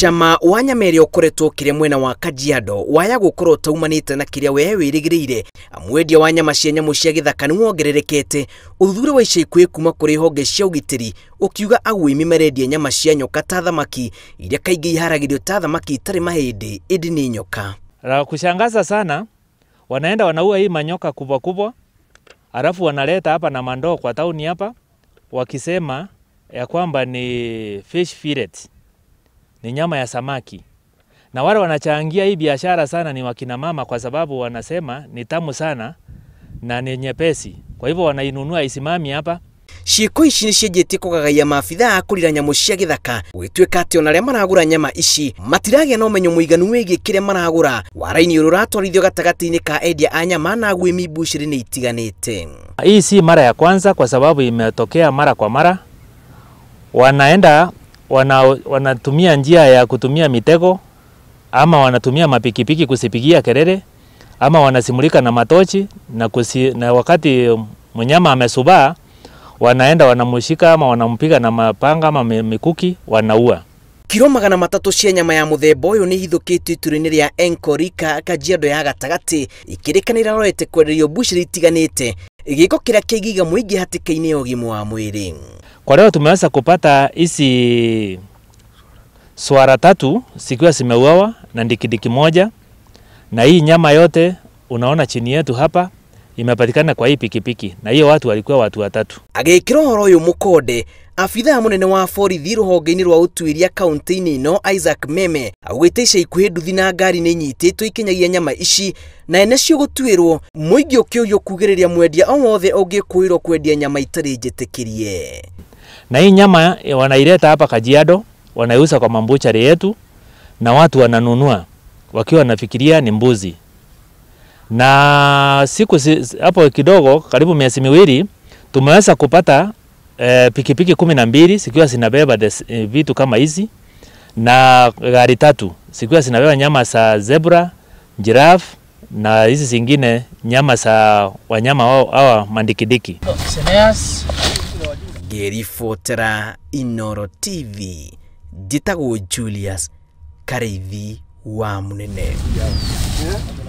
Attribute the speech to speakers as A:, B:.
A: Cama wa Nyamere ukoretwo kire mwena wa Kajiado waya gukorwo taumanite na kiria wee wirigiriire amwendia wa nyama cia nyamu cia githaka ni wongererekete uthure wa ica ikuhi kuma kuri honge cia ugitiri ukiuga agwimi marendia nyama cia nyoka ta thamaki iria kaingi iharagirio ta thamaki itari mahindi indi ni nyoka
B: la kushangaza sana wanaenda wanaua hii manyoka kubwa kubwa alafu wanaleta hapa na mandoo kwa tauni hapa wakisema ya kwamba ni fish fillet ni nyama ya samaki, na wale wanachangia hii biashara sana ni wakina mama, kwa sababu wanasema ni tamu sana na ni nyepesi, kwa hivyo wanainunua isimami hapa ciiko ici nä cienjetie kå gagaya maabithaa kå rira nyamå cia gä thaka gwä tuä
A: ka ona arä a nyama ici matiragä a na å menyo må iganu wä gä kä rä a waraini å rå ratwarithio gatagatä-inä ka endia a nyama na gwä mi mbucärä nä
B: hii si mara ya kwanza kwa sababu imetokea mara kwa mara wanaenda wana, wanatumia njia ya kutumia mitego ama wanatumia mapikipiki kusipigia kelele ama wanasimulika na matochi na, kusi, na wakati mnyama amesubaa wanaenda wanamushika ama wanampiga na mapanga ama mikuki wanaua
A: kiro magana matatu cia nyama ya må themba å yå nä ihithåkätio itu-inä rä a enkorika kajiando ya gatagatä ikä rä roete kwenderio mbucirä itiganä giko kira kigiga mwingi hatikaini ya ugimu wa mwiri
B: Kwa leo tumeweza kupata isi swara tatu zikiwa zimeuawa na ndikidiki moja, na hii nyama yote unaona chini yetu hapa imepatikana kwa hii pikipiki na hiyo watu walikuwa watu watatu
A: agikira horo uyu mukonde abithaa munene wa borithi ruhonge-ini rwa utuiria kaunti-ini ino isaac meme augite ica ikuhi nduthi na ngari ni inyititwo ikinyagia nyama ici na ene cio gutuirwo muingi ukiurio kugiriria mwendia o wothe ungikuirwo kwendia nyama itari njitikirie
B: na hii nyama eh, wanaireta hapa kajiado wanaiuza kwa mambuchari yetu na watu wananunua wakiwa wanafikiria ni mbuzi na siku hapo kidogo, karibu miezi miwili, tumeweza kupata eh, pikipiki kumi na mbili sikiwa zinabeba eh, vitu kama hizi na gari tatu sikiwa zinabeba nyama za zebra, giraffe na hizi zingine nyama za wanyama hawa mandikidiki.
A: Ngĩribotera Inoro TV njĩtagwo Julius Kareithi wa Mũnene. Yeah. Yeah.